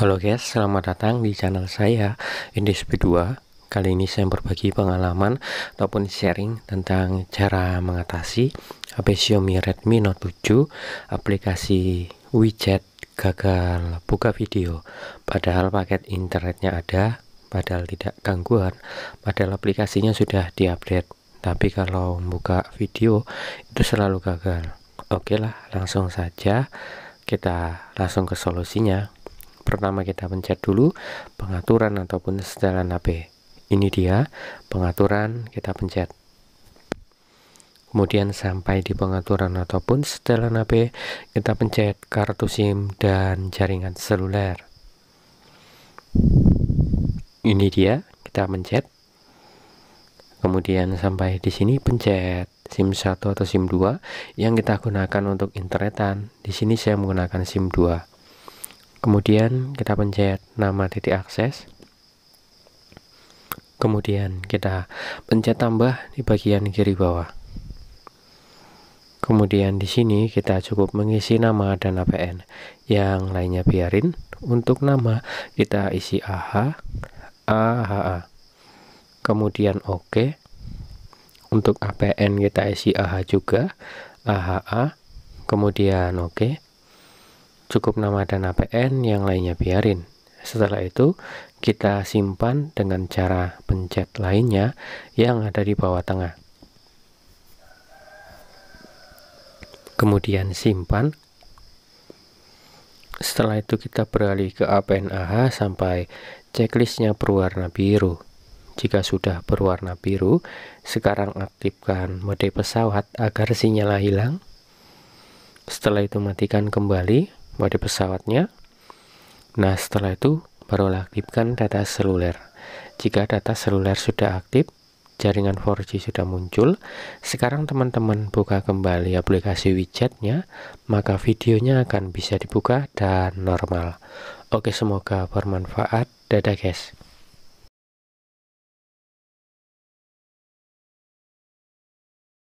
Halo guys, selamat datang di channel saya Indisp2 Kali ini saya berbagi pengalaman ataupun sharing tentang cara mengatasi HP Xiaomi Redmi Note 7 aplikasi widget gagal buka video padahal paket internetnya ada padahal tidak gangguan padahal aplikasinya sudah diupdate tapi kalau buka video itu selalu gagal oke lah langsung saja kita langsung ke solusinya Pertama kita pencet dulu pengaturan ataupun setelan HP. Ini dia pengaturan kita pencet. Kemudian sampai di pengaturan ataupun setelan HP, kita pencet kartu SIM dan jaringan seluler. Ini dia, kita pencet. Kemudian sampai di sini pencet SIM 1 atau SIM 2 yang kita gunakan untuk internetan. Di sini saya menggunakan SIM 2 kemudian kita pencet nama titik akses kemudian kita pencet tambah di bagian kiri bawah kemudian di sini kita cukup mengisi nama dan APN yang lainnya biarin untuk nama kita isi AH AHA kemudian OK untuk APN kita isi AH juga AHA kemudian OK cukup nama dan APN, yang lainnya biarin. Setelah itu, kita simpan dengan cara pencet lainnya yang ada di bawah tengah. Kemudian simpan. Setelah itu kita beralih ke APN AH sampai checklistnya berwarna biru. Jika sudah berwarna biru, sekarang aktifkan mode pesawat agar sinyal hilang. Setelah itu matikan kembali mode pesawatnya. Nah, setelah itu baru aktifkan data seluler. Jika data seluler sudah aktif, jaringan 4G sudah muncul. Sekarang teman-teman buka kembali aplikasi widgetnya, maka videonya akan bisa dibuka dan normal. Oke, semoga bermanfaat. Dadah guys.